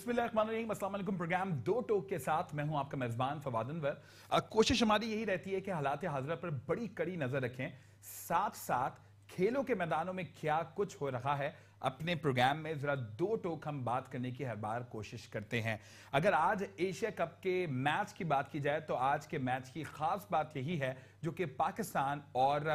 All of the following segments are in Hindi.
बिस्मिल्लाम प्रोग्राम दो टोक के साथ मैं हूं आपका मेजबान फवाद अनवर कोशिश हमारी यही रहती है कि हालात हाजरा पर बड़ी कड़ी नजर रखें साथ साथ खेलों के मैदानों में क्या कुछ हो रहा है अपने प्रोग्राम में जरा दो टोक हम बात करने की हर बार कोशिश करते हैं अगर आज एशिया कप के मैच की बात की जाए तो आज के मैच की खास बात यही है जो कि पाकिस्तान और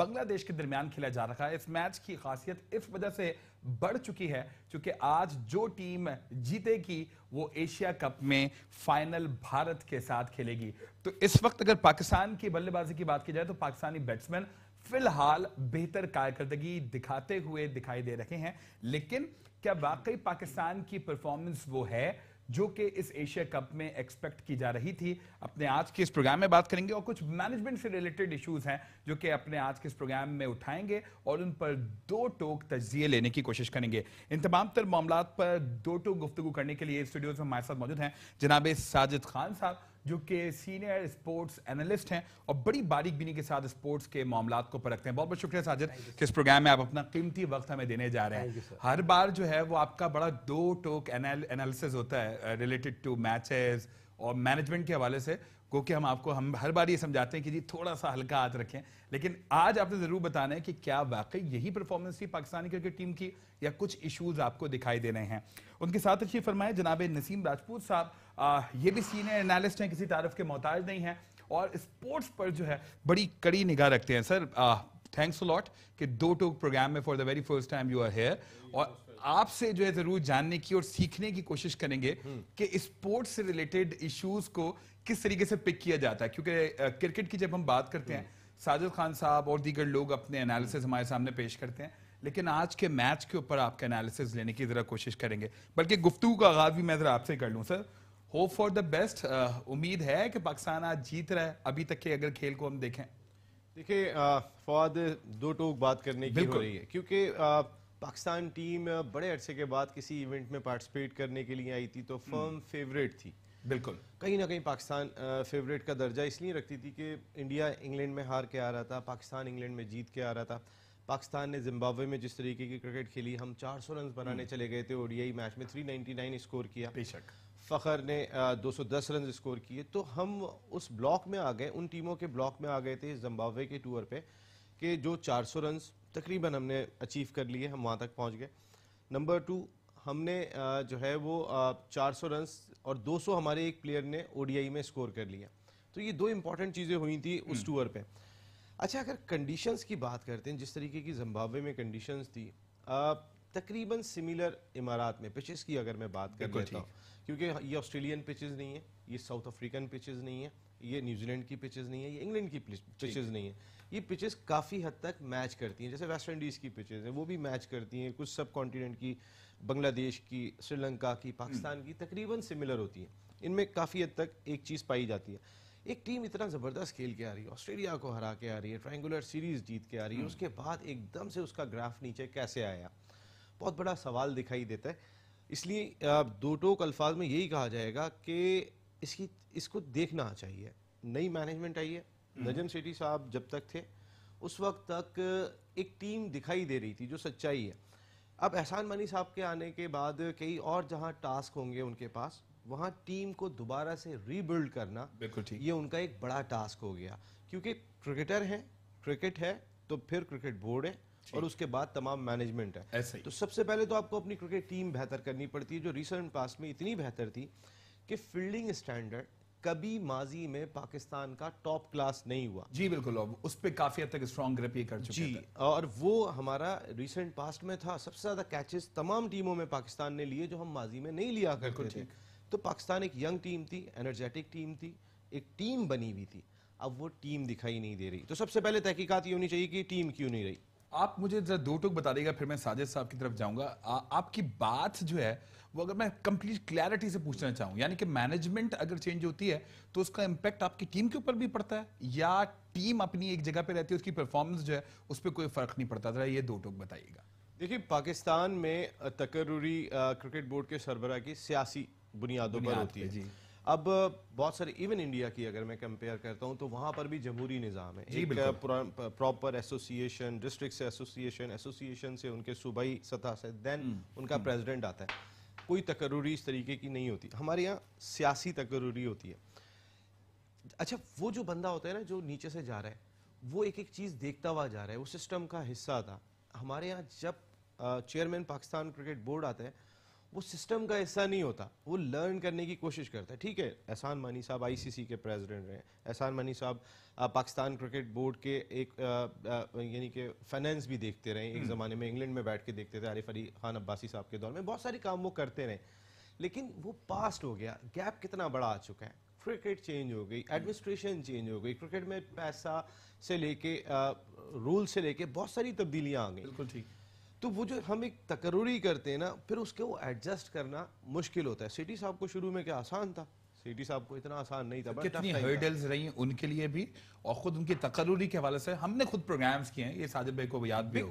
बांग्लादेश के दरमियान खेला जा रहा है इस मैच की खासियत इस वजह से बढ़ चुकी है क्योंकि आज जो टीम जीतेगी वो एशिया कप में फाइनल भारत के साथ खेलेगी तो इस वक्त अगर पाकिस्तान की बल्लेबाजी की बात की जाए तो पाकिस्तानी बैट्समैन फिलहाल बेहतर कारकर्दगी दिखाते हुए दिखाई दे रहे हैं लेकिन क्या वाकई पाकिस्तान की परफॉर्मेंस वो है जो कि इस एशिया कप में एक्सपेक्ट की जा रही थी अपने आज के इस प्रोग्राम में बात करेंगे और कुछ मैनेजमेंट से रिलेटेड इश्यूज हैं जो कि अपने आज के इस प्रोग्राम में उठाएंगे और उन पर दो टोक तजिए लेने की कोशिश करेंगे इन तमाम तर मामला पर दो टोक गुफ्तु करने के लिए स्टूडियोज में हमारे साथ मौजूद हैं जनाब साजिद खान साहब जो कि सीनियर स्पोर्ट्स एनालिस्ट हैं और बड़ी बारीक बीनी के साथ स्पोर्ट्स के मामला को परखते हैं बहुत बहुत शुक्रिया साजिद कि इस प्रोग्राम में आप अपना कीमती वक्त हमें देने जा रहे हैं हर बार जो है वो आपका बड़ा दो टोक एनालिसिस होता है रिलेटेड टू मैचेस और मैनेजमेंट के हवाले से क्योंकि हम आपको हम हर बार ये समझाते हैं कि जी थोड़ा सा हल्का हाथ रखें लेकिन आज आपने ज़रूर बताना है कि क्या वाकई यही परफॉर्मेंस थी पाकिस्तानी क्रिकेट टीम की या कुछ इश्यूज आपको दिखाई दे रहे हैं उनके साथ अच्छी फरमाए जनाब नसीम राजपूत साहब ये भी सीनियर एनालिस्ट हैं किसी तारफ के मोहताज नहीं है और स्पोर्ट्स पर जो है बड़ी कड़ी निगाह रखते हैं सर थैंक्स लॉट कि दो टोक प्रोग्राम में for the very first time you are here और आपसे जो है जरूर जानने की और सीखने की कोशिश करेंगे हम्म। कि स्पोर्ट्स से रिलेटेड इश्यूज को किस तरीके से पिक किया जाता है क्योंकि क्रिकेट की जब हम बात करते हैं हम्म। साजिद खान साहब और दीगर लोग अपने एनालिसिस हमारे सामने पेश करते हैं लेकिन आज के मैच के ऊपर आपके एनालिसिस लेने की जरा कोशिश करेंगे बल्कि गुफ्तु का आगाज भी मैं जरा आपसे कर लूँ sir hope for the best उम्मीद है कि पाकिस्तान आज जीत रहा है अभी तक के अगर खेल को हम देखें देखिए uh, फवाद दो टोक बात करने की हो रही है क्योंकि uh, पाकिस्तान टीम uh, बड़े अरसे के बाद किसी इवेंट में पार्टिसिपेट करने के लिए आई थी तो फर्म हम्म। फेवरेट थी बिल्कुल कहीं ना कहीं पाकिस्तान फेवरेट का दर्जा इसलिए रखती थी कि इंडिया इंग्लैंड में हार के आ रहा था पाकिस्तान इंग्लैंड में जीत के आ रहा था पाकिस्तान ने जिम्बाब्वे में जिस तरीके की क्रिकेट खेली हम 400 रन बनाने हम्म। चले गए थे ओडीआई मैच में 399 स्कोर किया बेशक फ़खर ने दो सौ दस रन स्कोर किए तो हम उस ब्लॉक में आ गए उन टीमों के ब्लॉक में आ गए थे जम्बावे के टूर पे कि जो चार सौ रन तकरीबन हमने अचीव कर लिए हम वहाँ तक पहुँच गए नंबर टू हमने जो है वो चार सौ रन और दो सौ हमारे एक प्लेयर ने आई में स्कोर कर लिया तो ये दो इम्पॉर्टेंट चीज़ें हुई थी उस हम्म। टूर पर अच्छा अगर कंडीशंस की बात करते हैं जिस तरीके की जम्बावे में कंडीशंस थी तकरीबन सिमिलर इमारात में पिचेस की अगर मैं बात कर लेता हूँ क्योंकि ये ऑस्ट्रेलियन पिचेस नहीं है ये साउथ अफ्रीकन पिचेस नहीं है ये न्यूजीलैंड की पिचेस नहीं है ये इंग्लैंड की पिचेस नहीं है ये पिचेस काफ़ी हद तक मैच करती हैं जैसे वेस्ट इंडीज़ की पिचेस हैं वो भी मैच करती हैं कुछ सब कॉन्टीनेंट की बांग्लादेश की श्रीलंका की पाकिस्तान हम्म। की तकरीबन सिमिलर होती हैं इनमें काफ़ी हद तक एक चीज़ पाई जाती है एक टीम इतना ज़बरदस्त खेल के आ रही है ऑस्ट्रेलिया को हरा के आ रही है ट्राइंगुलर सीरीज़ जीत के आ रही है हम्म। उसके बाद एकदम से उसका ग्राफ नीचे कैसे आया बहुत बड़ा सवाल दिखाई देता है इसलिए दो टोक अल्फाज में यही कहा जाएगा कि इसकी इसको देखना चाहिए नई मैनेजमेंट आई है नजम हम्म। सेठी साहब जब तक थे उस वक्त तक एक टीम दिखाई दे रही थी जो सच्चाई है अब एहसान मनी साहब के आने के बाद कई और जहां टास्क होंगे उनके पास वहां टीम को दोबारा से रीबिल्ड करना बिल्कुल ठीक ये उनका एक बड़ा टास्क हो गया क्योंकि क्रिकेटर हैं क्रिकेट है तो फिर क्रिकेट बोर्ड है और उसके बाद तमाम मैनेजमेंट है ऐसे तो सबसे पहले तो आपको अपनी क्रिकेट टीम बेहतर करनी पड़ती है जो रिसेंट पास में इतनी बेहतर थी कि फील्डिंग स्टैंडर्ड कभी माजी में पाकिस्तान का टॉप क्लास नहीं हुआ जी बिल्कुल उस पर काफी हद तक स्ट्रॉन्ग ग्रिप ये कर चुके जी और वो हमारा रिसेंट पास्ट में था सबसे ज्यादा कैचेस तमाम टीमों में पाकिस्तान ने लिए जो हम माजी में नहीं लिया करते थे तो पाकिस्तान एक यंग टीम थी एनर्जेटिक टीम थी एक टीम बनी हुई थी अब वो टीम दिखाई नहीं दे रही तो सबसे पहले तहकीकात ये होनी चाहिए कि टीम क्यों नहीं रही आप मुझे जरा दो टोक बता देगा फिर मैं साजिद साहब की तरफ जाऊंगा आपकी बात जो है वो अगर मैं कंप्लीट क्लैरिटी से पूछना चाहूं यानी कि मैनेजमेंट अगर चेंज होती है तो उसका इम्पैक्ट आपकी टीम के ऊपर भी पड़ता है या टीम अपनी एक जगह पे रहती है उसकी परफॉर्मेंस जो है उस पर कोई फर्क नहीं पड़ता जरा ये दो टोक बताइएगा देखिए पाकिस्तान में तकरूरी क्रिकेट बोर्ड के सरबराह की सियासी बुनियादों पर होती है जी अब बहुत सारे इवन इंडिया की अगर मैं कंपेयर करता हूं तो वहां पर भी जमहूरी निज़ाम है एक प्रॉपर एसोसिएशन डिस्ट्रिक्ट से एसोसिएशन एसोसिएशन से उनके सूबाई सतह से देन हम्म, उनका प्रेसिडेंट हम्म। आता है कोई तकरूरी इस तरीके की नहीं होती हमारे यहाँ सियासी तकरूरी होती है अच्छा वो जो बंदा होता है ना जो नीचे से जा रहा है वो एक एक चीज़ देखता हुआ जा रहा है वो सिस्टम का हिस्सा था हमारे यहाँ जब चेयरमैन पाकिस्तान क्रिकेट बोर्ड आता है वो सिस्टम का हिस्सा नहीं होता वो लर्न करने की कोशिश करता है ठीक है एहसान मानी साहब आईसीसी के प्रेसिडेंट रहे एहसान मानी साहब पाकिस्तान क्रिकेट बोर्ड के एक यानी कि फाइनेंस भी देखते रहे एक हम्म। ज़माने में इंग्लैंड में बैठ के देखते थे आरिफ अली खान अब्बासी साहब के दौर में बहुत सारे काम वो करते रहे लेकिन वो पास्ट हो गया गैप कितना बड़ा आ चुका है क्रिकेट चेंज हो गई एडमिनिस्ट्रेशन चेंज हो गई क्रिकेट में पैसा से लेके रूल से लेके बहुत सारी तब्दीलियां आ गई बिल्कुल ठीक तो वो जो हम एक तकरी करते हैं ना फिर उसके वो एडजस्ट करना मुश्किल होता है सिटी साहब को शुरू में क्या आसान था सिटी साहब को इतना आसान नहीं था कितनी हर्डल्स रही उनके लिए भी और खुद उनकी तकरूरी के हवाले से हमने खुद प्रोग्राम्स किए हैं ये साजिद भाई को याद भी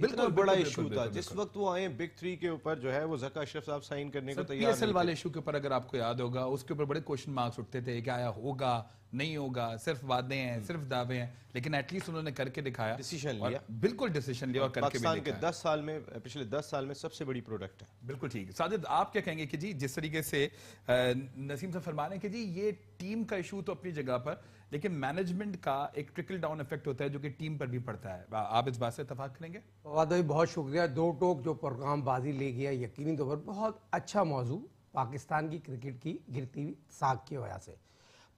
बिल्कुल बड़ा इशू था जिस वक्त वो आए बिग थ्री के ऊपर जो है वो जका अशरफ साहब साइन करने को तैयार वाले इशू के ऊपर अगर आपको याद होगा उसके ऊपर बड़े क्वेश्चन मार्क्स उठते थे कि आया होगा नहीं होगा सिर्फ वादे हैं हम्म। सिर्फ दावे हैं लेकिन एटलीस्ट उन्होंने करके दिखाया डिसीजन लिया बिल्कुल डिसीजन लिया करके पाकिस्तान के दस साल में पिछले दस साल में सबसे बड़ी प्रोडक्ट है बिल्कुल ठीक है साजिद आप क्या कहेंगे कि जी जिस तरीके से नसीम से फरमाने की जी ये टीम का इशू तो अपनी जगह पर लेकिन मैनेजमेंट का एक ट्रिकल डाउन इफेक्ट होता है जो कि टीम पर भी पड़ता है आप इस बात से इतफाक करेंगे फवाद भाई बहुत शुक्रिया दो टोक जो प्रोग्राम बाजी ले गया यकीनी तौर पर बहुत अच्छा मौजू पाकिस्तान की क्रिकेट की गिरती हुई साख की वजह से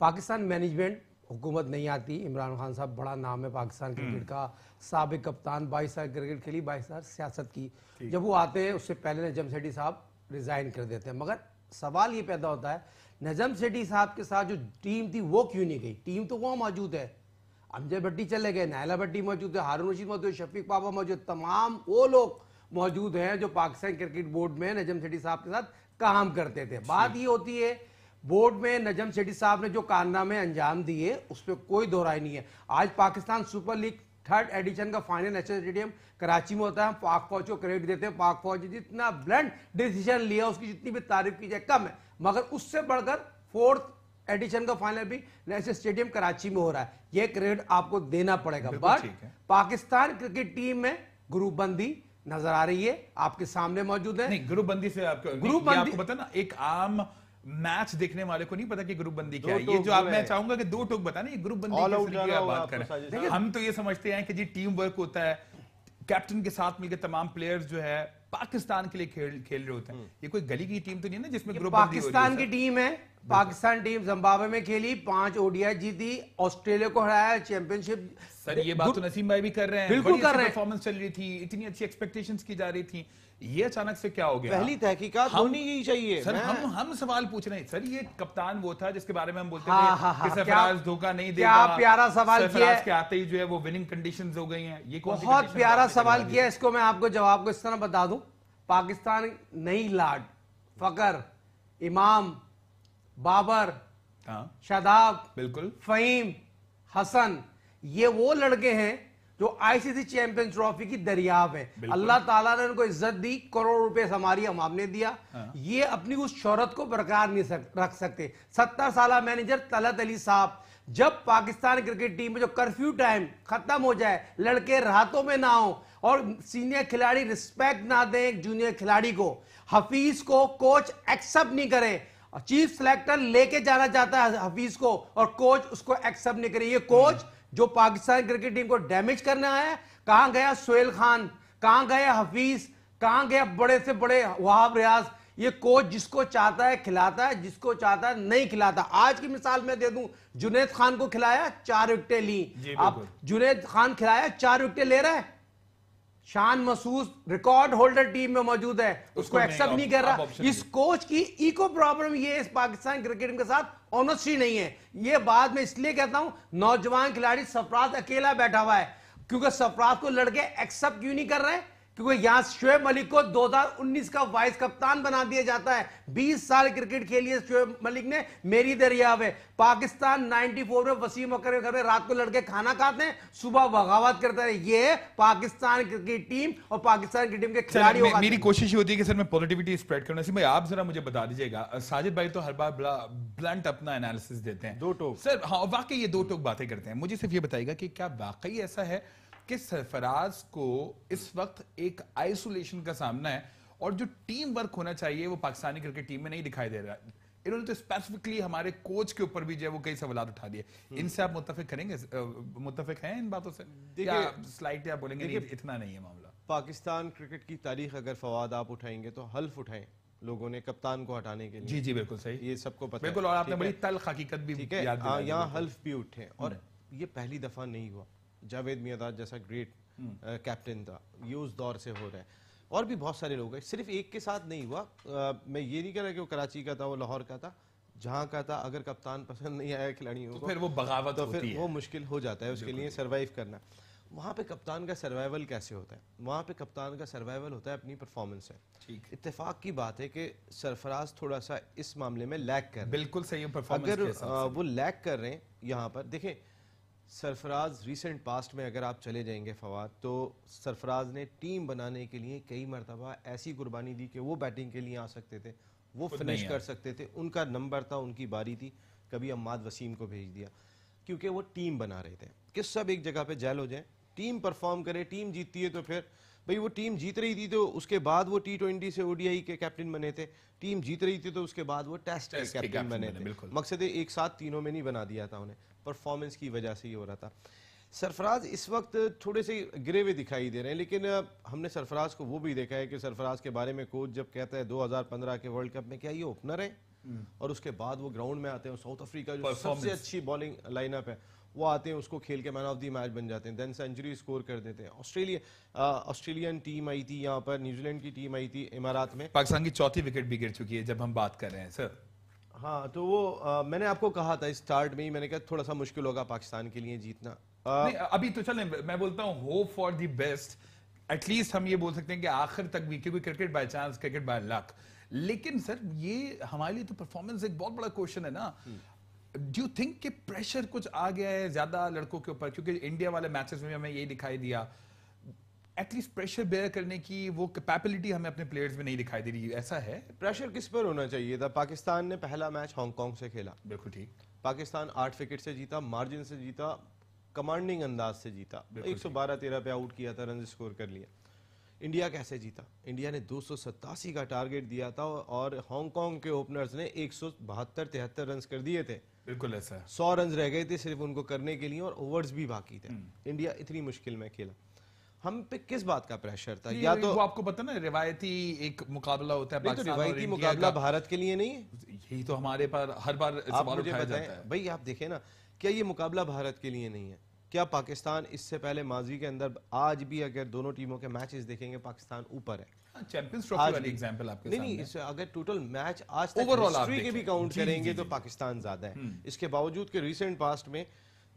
पाकिस्तान मैनेजमेंट हुकूमत नहीं आती इमरान खान साहब बड़ा नाम है पाकिस्तान क्रिकेट हम्म। का सबक कप्तान बाईस साल क्रिकेट खेली बाईस साल सियासत की जब वो आते हैं उससे पहले नजम साहब रिज़ाइन कर देते हैं मगर सवाल ये पैदा होता है नजम सेठी साहब के साथ जो टीम थी वो क्यों नहीं गई टीम तो वहाँ मौजूद है अमजय भट्टी चले गए नायला भट्टी मौजूद है हारून रशीद मौजूद शफीक पापा मौजूद तमाम वो लोग मौजूद हैं जो पाकिस्तान क्रिकेट बोर्ड में नजम सेठी साहब के साथ काम करते थे बात ये होती है बोर्ड में नजम सेठी साहब ने जो कारनामे अंजाम दिए उस पर कोई दोहराई नहीं है आज Pakistan super league third edition का फाइनल नेशनल स्टेडियम कराची में होता है पाक फौज को क्रेडिट देते हैं पाक फौज ने जितना ब्लैंड डिसीजन लिया उसकी जितनी भी तारीफ की जाए कम है मगर उससे बढ़कर फोर्थ एडिशन का फाइनल भी नेशनल स्टेडियम कराची में हो रहा है ये क्रेडिट आपको देना पड़ेगा बट पाकिस्तान क्रिकेट टीम में ग्रुपबंदी नजर आ रही है आपके सामने मौजूद है ग्रुपबंदी से आपको ग्रुपबंदी आपको पता ना एक आम मैच देखने वाले को नहीं पता कि ग्रुप बंदी क्या है ये जो आप मैं चाहूंगा कि दो टोक बता ना ये ग्रुप बंदी बात कर हम तो ये समझते हैं कि जी टीम वर्क होता है कैप्टन के साथ मिलकर तमाम प्लेयर्स जो है पाकिस्तान के लिए खेल खेल रहे होते हैं हम्म। ये कोई गली की टीम तो नहीं है ना जिसमें ग्रुप पाकिस्तान की टीम है अच्छा। पाकिस्तान टीम जम्बावे में खेली पांच ओडीआई जीती ऑस्ट्रेलिया को हराया चैंपियनशिप सर ये बात तो नसीम भाई भी कर रहे हैं बिल्कुल कर रहे हैं परफॉर्मेंस चल रही थी इतनी अच्छी एक्सपेक्टेशंस की जा रही थी ये अचानक से क्या हो गया पहली तहकीकात होनी ही चाहिए सर हम हम सवाल पूछ रहे हैं सर ये कप्तान वो था जिसके बारे में हम बोलते हाँ, थे हाँ, हाँ। कि सरफराज धोखा नहीं देगा क्या प्यारा सवाल किया के आते ही जो है वो विनिंग कंडीशंस हो गई हैं ये कौन बहुत प्यारा सवाल किया इसको मैं आपको जवाब को इस तरह बता दूं पाकिस्तान नहीं लाड फकर इमाम बाबर हाँ। शादाब बिल्कुल फहीम हसन ये वो लड़के हैं जो आईसीसी चैंपियंस ट्रॉफी की दरियाव है अल्लाह ताला ने उनको इज्जत दी करोड़ रुपए हमारी हम आपने दिया हाँ। ये अपनी उस शोहरत को बरकरार नहीं सक, रख सकते सत्तर साल मैनेजर तलत अली साहब जब पाकिस्तान क्रिकेट टीम में जो कर्फ्यू टाइम खत्म हो जाए लड़के रातों में ना हो और सीनियर खिलाड़ी रिस्पेक्ट ना दें जूनियर खिलाड़ी को हफीज को कोच एक्सेप्ट नहीं करे चीफ सिलेक्टर लेके जाना चाहता है हफीज को और कोच उसको एक्सेप्ट नहीं करे ये कोच जो पाकिस्तान क्रिकेट टीम को डैमेज करने आया कहां गया सोहेल खान कहां गया हफीज कहां गया बड़े से बड़े वहाब रियाज ये कोच जिसको चाहता है खिलाता है जिसको चाहता है नहीं खिलाता आज की मिसाल मैं दे दूं जुनेद खान को खिलाया चार विकटे ली आप जुनेद खान खिलाया चार विकटे ले रहा है शान महसूस रिकॉर्ड होल्डर टीम में मौजूद है उसको एक्सेप्ट नहीं कर रहा इस कोच की इको प्रॉब्लम ये इस पाकिस्तान क्रिकेट टीम के साथ ऑनस्ट्री नहीं है ये बात मैं इसलिए कहता हूं नौजवान खिलाड़ी सफराज अकेला बैठा हुआ है क्योंकि सफराज को लड़के एक्सेप्ट क्यों नहीं कर रहे हैं क्योंकि यहां शुएब मलिक को 2019 का वाइस कप्तान बना दिया जाता है 20 साल क्रिकेट खेली है शुएब मलिक ने मेरी दरिया में पाकिस्तान 94 में वसीम अकर घर में रात को लड़के खाना खाते हैं सुबह बगावत करते हैं ये पाकिस्तान क्रिकेट टीम और पाकिस्तान क्रिकेट टीम के खिलाड़ी मे, मेरी कोशिश होती है कि सर मैं पॉजिटिविटी स्प्रेड करना भाई आप जरा मुझे बता दीजिएगा साजिद भाई तो हर बार बड़ा ब्लंट अपना एनालिसिस देते हैं दो टोक सर हाँ वाकई ये दो टोक बातें करते हैं मुझे सिर्फ ये बताएगा कि क्या वाकई ऐसा है के सरफराज को इस वक्त एक आइसोलेशन का सामना है और जो टीम वर्क होना चाहिए वो पाकिस्तानी क्रिकेट टीम में नहीं दिखाई दे रहा इन्होंने तो स्पेसिफिकली हमारे कोच के ऊपर भी जो है वो कई सवाल उठा दिए हम्म। इनसे आप मुतफिक करेंगे मुतफिक हैं इन बातों से या स्लाइड या बोलेंगे नहीं, इतना नहीं है मामला पाकिस्तान क्रिकेट की तारीख अगर फवाद आप उठाएंगे तो हल्फ उठाए लोगों ने कप्तान को हटाने के लिए जी जी बिल्कुल सही ये सबको पता बिल्कुल और आपने बड़ी तल हकीकत भी ठीक हाँ, यहाँ हल्फ भी उठे और हम्म। ये पहली दफा नहीं हुआ जावेद मियादाद जैसा ग्रेट हम्म। कैप्टन था ये उस दौर से हो रहा है और भी बहुत सारे लोग हैं सिर्फ एक के साथ नहीं हुआ आ, मैं ये नहीं कह रहा कि वो कराची का था वो लाहौर का था जहाँ का था अगर कप्तान पसंद नहीं आया खिलाड़ियों तो को फिर वो बगावत तो फिर वो मुश्किल हो जाता है उसके लिए सर्वाइव करना वहाँ पे कप्तान का सर्वाइवल कैसे होता है वहाँ पे कप्तान का सर्वाइवल होता है अपनी परफॉर्मेंस है इतफाक की बात है कि सरफराज थोड़ा सा इस मामले में लैक कर बिल्कुल सही परफॉर्मेंस अगर वो लैक कर रहे हैं यहाँ पर देखें सरफराज रिसेंट पास्ट में अगर आप चले जाएंगे फवाद तो सरफराज ने टीम बनाने के लिए कई मरतबा ऐसी कुर्बानी दी कि वो बैटिंग के लिए आ सकते थे वो फिनिश कर सकते थे उनका नंबर था उनकी बारी थी कभी अम्माद वसीम को भेज दिया क्योंकि वो टीम बना रहे थे कि सब एक जगह पे जैल हो जाए टीम परफॉर्म करे टीम जीतती है तो फिर भाई वो टीम जीत रही थी तो उसके बाद वो टी ट्वेंटी से ओडीआई के कैप्टन बने थे टीम जीत रही थी तो उसके बाद वो टेस्ट, टेस्ट के कैप्टन बने थे मकसद एक साथ तीनों में नहीं बना दिया था उन्हें परफॉर्मेंस की वजह से ये हो रहा था सरफराज इस वक्त थोड़े से गिरे हुए दिखाई दे रहे हैं लेकिन हमने सरफराज को वो भी देखा है कि सरफराज के बारे में कोच जब कहता है 2015 के वर्ल्ड कप में क्या ये ओपनर है हम्म। और उसके बाद वो ग्राउंड में आते हैं साउथ अफ्रीका जो सबसे अच्छी बॉलिंग लाइनअप है वो आते हैं उसको खेल के मैन ऑफ दी मैच बन जाते हैं देन सेंचुरी स्कोर कर देते हैं ऑस्ट्रेलिया ऑस्ट्रेलियन टीम आई थी यहाँ पर न्यूजीलैंड की टीम आई थी इमारात में पाकिस्तान की चौथी विकेट भी गिर चुकी है जब हम बात कर रहे हैं सर हाँ तो वो आ, मैंने आपको कहा था स्टार्ट में ही मैंने कहा थोड़ा सा मुश्किल होगा पाकिस्तान के लिए जीतना आ, नहीं, अभी तो चलें मैं बोलता हूँ hope for the best at least हम ये बोल सकते हैं कि आखिर तक भी क्योंकि cricket by chance cricket by luck लेकिन सर ये हमारे लिए तो परफॉर्मेंस एक बहुत बड़ा क्वेश्चन है ना डू यू थिंक कि प्रेशर कुछ आ गया है ज्यादा लड़कों के ऊपर क्योंकि इंडिया वाले मैचेस में हमें ये दिखाई दिया एटलीस्ट प्रेशर बेयर करने की वो कैपेबिलिटी हमें अपने प्लेयर्स में नहीं दिखाई दे रही ऐसा है प्रेशर किस पर होना चाहिए था पाकिस्तान ने पहला मैच हांगकांग से खेला बिल्कुल ठीक पाकिस्तान आठ विकेट से जीता मार्जिन से जीता कमांडिंग अंदाज से जीता एक सौ बारह तेरह पे आउट किया था रन स्कोर कर लिया इंडिया कैसे जीता इंडिया ने दो का टारगेट दिया था और हांगकांग के ओपनर्स ने एक सौ बहत्तर तिहत्तर रन कर दिए थे बिल्कुल ऐसा सौ रन रह गए थे सिर्फ उनको करने के लिए और ओवर्स भी बाकी थे हम्म। इंडिया इतनी मुश्किल में खेला हम पे किस बात का प्रेशर था या तो वो आपको पता ना रिवायती एक मुकाबला होता है तो रिवायती मुकाबला भारत के लिए नहीं है यही तो हमारे पर हर बार सवाल उठाया जाता है भाई आप देखें ना क्या ये मुकाबला भारत के लिए नहीं है क्या पाकिस्तान इससे पहले माजी के अंदर आज भी अगर दोनों टीमों के मैचेस देखेंगे पाकिस्तान ऊपर है चैंपियंस हाँ, ट्रॉफी वाली एग्जांपल आपके नहीं नहीं अगर टोटल मैच आज तक हिस्ट्री के भी काउंट करेंगे तो पाकिस्तान ज्यादा है हम्म। इसके बावजूद के रिसेंट पास्ट में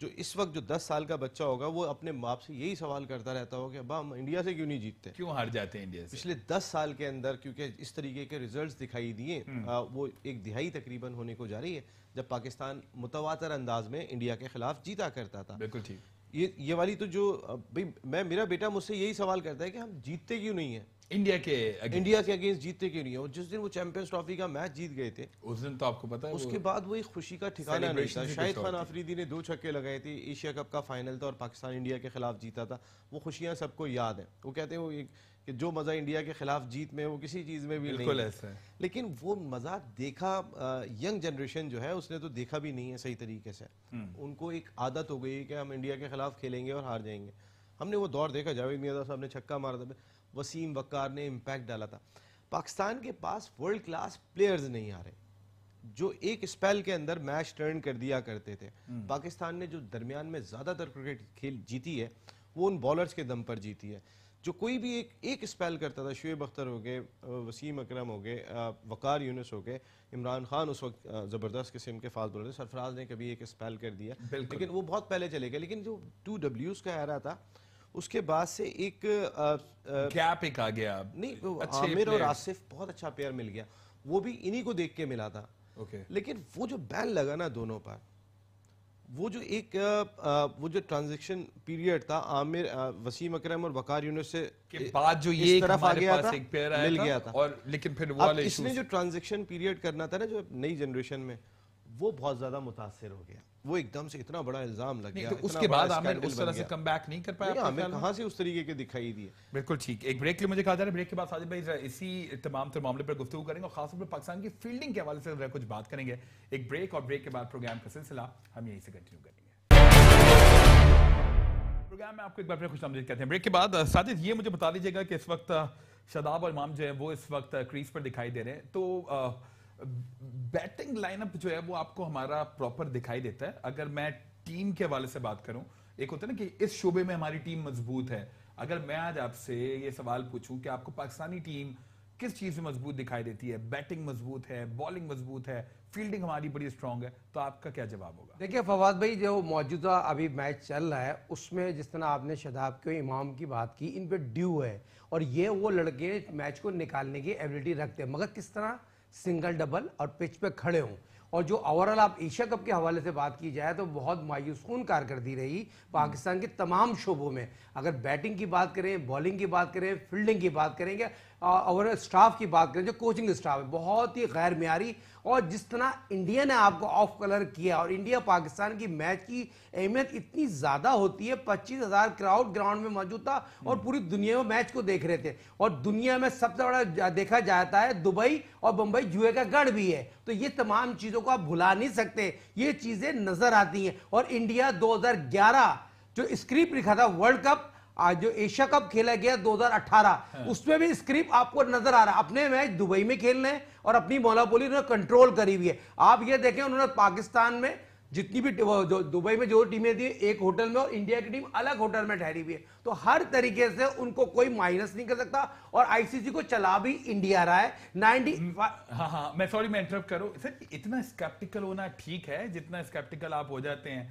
जो इस वक्त जो दस साल का बच्चा होगा वो अपने बाप से यही सवाल करता रहता होगा कि अब हम इंडिया से क्यों नहीं जीतते क्यों हार जाते हैं इंडिया से पिछले दस साल के अंदर क्योंकि इस तरीके के रिजल्ट्स दिखाई दिए हम्म। वो एक दिहाई तकरीबन होने को जा रही है जब पाकिस्तान मुतवातर अंदाज में इंडिया के खिलाफ जीता करता था बिल्कुल ठीक ये ये वाली तो जो भाई मैं मेरा बेटा मुझसे यही सवाल करता है कि हम जीतते क्यों नहीं है इंडिया के अगेंस्ट इंडिया के अगेंस्ट जीतते क्यों नहीं है जिस दिन वो चैंपियंस ट्रॉफी का मैच जीत गए थे उस दिन तो आपको पता है उसके वो बाद वो एक खुशी का ठिकाना नहीं था शाहिद खान आफरीदी ने दो छक्के लगाए थे एशिया कप का फाइनल था और पाकिस्तान इंडिया के खिलाफ जीता था वो खुशियाँ सबको याद है वो कहते हैं वो एक कि जो मज़ा इंडिया के खिलाफ जीत में वो किसी चीज़ में भी बिल्कुल ऐसा है लेकिन वो मज़ा देखा यंग जनरेशन जो है उसने तो देखा भी नहीं है सही तरीके से हम्म। उनको एक आदत हो गई कि हम इंडिया के खिलाफ खेलेंगे और हार जाएंगे हमने वो दौर देखा जावेद मियादा साहब ने छक्का मारा था वसीम वकार ने इम्पैक्ट डाला था पाकिस्तान के पास वर्ल्ड क्लास प्लेयर्स नहीं आ रहे जो एक स्पेल के अंदर मैच टर्न कर दिया करते थे हम्म। पाकिस्तान ने जो दरमियान में ज़्यादातर क्रिकेट खेल जीती है वो उन बॉलर्स के दम पर जीती है जो कोई भी एक एक स्पेल करता था शुएब अख्तर हो गए वसीम अकरम हो गए वकार यूनस हो गए इमरान खान उस वक्त ज़बरदस्त किस्म के फास्ट बॉलर थे सरफराज ने कभी एक स्पेल कर दिया लेकिन वो बहुत पहले चले गए लेकिन जो टू डब्ल्यूज़ का आ रहा था उसके बाद से एक गैप एक आ गया नहीं आमिर और आसिफ बहुत अच्छा पेयर मिल गया वो भी इन्हीं को देख के मिला था okay. लेकिन वो जो बैन लगा ना दोनों पर वो जो एक वो जो ट्रांजेक्शन पीरियड था आमिर वसीम अकरम और वकार यूनिस से के बाद जो ये इस तरफ आ गया था मिल गया था और लेकिन फिर वो इसने जो ट्रांजेक्शन पीरियड करना था ना जो नई जनरेशन में वो बहुत ज्यादा मुतासर हो गया वो एकदम से इतना बड़ा इल्जाम लग गया तो उसके बाद आमिर उस तरह से कम बैक नहीं कर पाया आमिर कहाँ से उस तरीके के दिखाई दिए बिल्कुल ठीक एक ब्रेक के लिए मुझे कहा जा रहा है ब्रेक के बाद साजिद भाई इसी तमाम तर मामले पर गुफ्तु करेंगे और खासतौर पर पाकिस्तान की फील्डिंग के हवाले से कुछ बात करेंगे एक ब्रेक और ब्रेक के बाद प्रोग्राम का सिलसिला हम यहीं से कंटिन्यू करेंगे प्रोग्राम में आपको एक बार फिर खुश आमदीद कहते हैं ब्रेक के बाद साजिद ये मुझे बता दीजिएगा कि इस वक्त शदाब और इमाम जो है वो इस वक्त क्रीज पर दिखाई दे रहे हैं तो बैटिंग लाइनअप जो है वो आपको हमारा प्रॉपर दिखाई देता है अगर मैं टीम के हवाले से बात करूं एक होता है ना कि इस शोबे में हमारी टीम मजबूत है अगर मैं आज आपसे ये सवाल पूछूं कि आपको पाकिस्तानी टीम किस चीज में मजबूत दिखाई देती है बैटिंग मजबूत है बॉलिंग मजबूत है फील्डिंग हमारी बड़ी स्ट्रांग है तो आपका क्या जवाब होगा देखिए फवाद भाई जो मौजूदा अभी मैच चल रहा है उसमें जिस तरह आपने शदाब के इमाम की बात की इन पर ड्यू है और ये वो लड़के मैच को निकालने की एबिलिटी रखते हैं मगर किस तरह सिंगल डबल और पिच पे खड़े हों और जो ओवरऑल आप एशिया कप के हवाले से बात की जाए तो बहुत मायूसकून कारकर्दी रही पाकिस्तान के तमाम शोबों में अगर बैटिंग की बात करें बॉलिंग की बात करें फील्डिंग की बात करें या ओवरऑल स्टाफ की बात करें जो कोचिंग स्टाफ है बहुत ही गैर मीरी और जिस तरह इंडिया ने आपको ऑफ कलर किया और इंडिया पाकिस्तान की मैच की अहमियत इतनी ज़्यादा होती है पच्चीस हज़ार क्राउड ग्राउंड में मौजूद था और पूरी दुनिया में मैच को देख रहे थे और दुनिया में सबसे बड़ा देखा जाता है दुबई और बम्बई जुए का गढ़ भी है तो ये तमाम चीज़ों को आप भुला नहीं सकते ये चीज़ें नज़र आती हैं और इंडिया दो जो स्क्रिप्ट लिखा था वर्ल्ड कप आज जो एशिया कप खेला गया 2018 हाँ। उसमें भी स्क्रिप्ट आपको नजर आ रहा है अपने मैच दुबई में खेलने हैं और अपनी मोलापोली उन्होंने कंट्रोल करी हुई है आप ये देखें उन्होंने पाकिस्तान में जितनी भी दुबई में जो टीमें थी एक होटल में और इंडिया की टीम अलग होटल में ठहरी हुई है तो हर तरीके से उनको कोई माइनस नहीं कर सकता और आईसीसी को चला भी इंडिया रहा है नाइनटी हाँ हाँ मैं सॉरी मैं इंटरप्ट करूँ सर इतना स्केप्टिकल होना ठीक है जितना स्केप्टिकल आप हो जाते हैं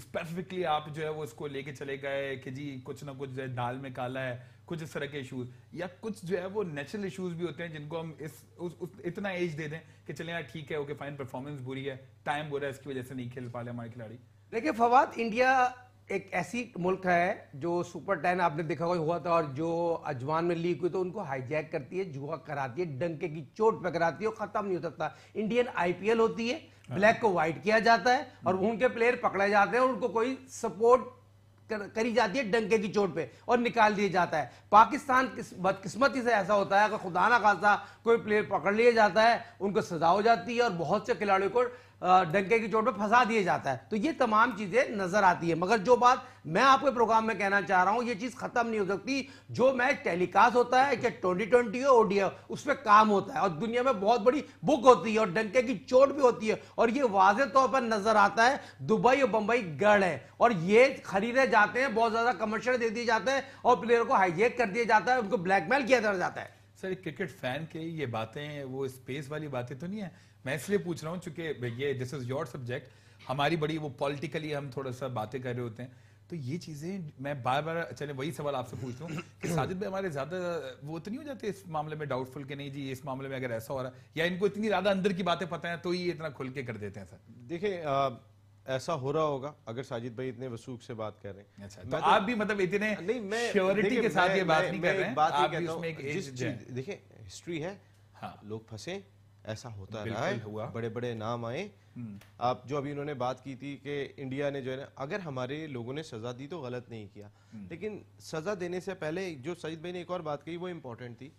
स्पेसिफिकली आप जो है वो इसको लेके चले गए कि जी कुछ ना कुछ जो है दाल में काला है कुछ इस तरह के इशूज या कुछ जो है वो नेचुरल इशूज भी होते हैं जिनको हम इस उस, उस, इतना एज दे दें कि चले यार ठीक है ओके फाइन परफॉर्मेंस बुरी है टाइम बुरा है इसकी वजह से नहीं खेल पा रहे हमारे खिलाड़ी देखिए फवाद इंडिया एक ऐसी मुल्क है जो सुपर टेन आपने देखा हुआ हुआ था और जो अजवान में लीक हुई तो उनको हाईजैक करती है जुआ कराती है डंके की चोट पे कराती है खत्म नहीं हो सकता इंडियन आईपीएल होती है ब्लैक को व्हाइट किया जाता है और हम्म। उनके प्लेयर पकड़े जाते हैं उनको कोई सपोर्ट कर, करी जाती है डंके की चोट पे और निकाल दिया जाता है पाकिस्तान किस बदकिस्मती से ऐसा होता है अगर खुदा ना खासा कोई प्लेयर पकड़ लिया जाता है उनको सजा हो जाती है और बहुत से खिलाड़ियों को डंके की चोट पर फंसा दिया जाता है तो ये तमाम चीज़ें नज़र आती है मगर जो बात मैं आपके प्रोग्राम में कहना चाह रहा हूं ये चीज़ ख़त्म नहीं हो सकती जो मैच टेलीकास्ट होता है चाहे ट्वेंटी ट्वेंटी हो ओडीआई उस पर काम होता है और दुनिया में बहुत बड़ी बुक होती है और डंके की चोट भी होती है और ये वाज तौर पर नज़र आता है दुबई और बंबई गढ़ है और ये खरीदे जाते हैं बहुत ज़्यादा कमर्शियल दे दिए जाते हैं और प्लेयर को हाईजेक कर दिया जाता है उनको ब्लैकमेल किया जाता है सर क्रिकेट फैन के ये बातें वो स्पेस वाली बातें तो नहीं है मैं इसलिए पूछ रहा हूँ चूंकि ये दिस इज योर सब्जेक्ट हमारी बड़ी वो पॉलिटिकली हम थोड़ा सा बातें कर रहे होते हैं तो ये चीजें मैं बार बार चले वही सवाल आपसे पूछता हूँ कि साजिद भाई हमारे ज्यादा वो तो नहीं हो जाते इस मामले में डाउटफुल के नहीं जी इस मामले में अगर ऐसा हो रहा है या इनको इतनी ज्यादा अंदर की बातें पता है तो ये इतना खुल के कर देते हैं सर देखिए ऐसा हो रहा होगा अगर साजिद भाई इतने वसूख से बात कर रहे हैं अच्छा, तो, तो आप भी मतलब इतने नहीं मैं श्योरिटी के साथ ये बात नहीं कर रहे हैं देखिए हिस्ट्री है हाँ। लोग फंसे ऐसा होता रहा है हुआ बड़े बड़े नाम आए हम्म। आप जो अभी उन्होंने बात की थी कि इंडिया ने जो है ना अगर हमारे लोगों ने सजा दी तो गलत नहीं किया हम्म। लेकिन सजा देने से पहले जो सईद भाई ने एक और बात कही वो इम्पोर्टेंट थी